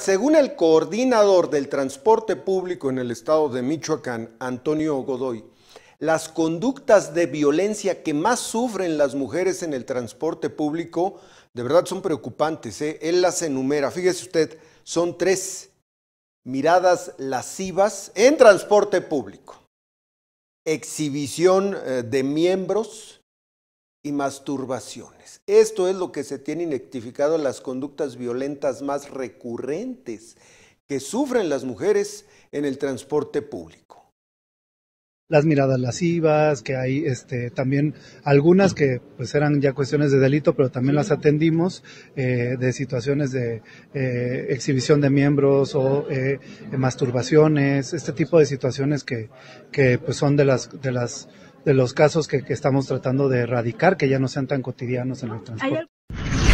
según el coordinador del transporte público en el estado de Michoacán, Antonio Godoy, las conductas de violencia que más sufren las mujeres en el transporte público de verdad son preocupantes. ¿eh? Él las enumera. Fíjese usted, son tres miradas lascivas en transporte público. Exhibición eh, de miembros, y masturbaciones. Esto es lo que se tiene identificado las conductas violentas más recurrentes que sufren las mujeres en el transporte público. Las miradas lascivas, que hay este, también algunas que pues, eran ya cuestiones de delito, pero también las atendimos, eh, de situaciones de eh, exhibición de miembros o eh, masturbaciones, este tipo de situaciones que, que pues son de las, de las de los casos que, estamos tratando de erradicar, que ya no sean tan cotidianos en el transporte.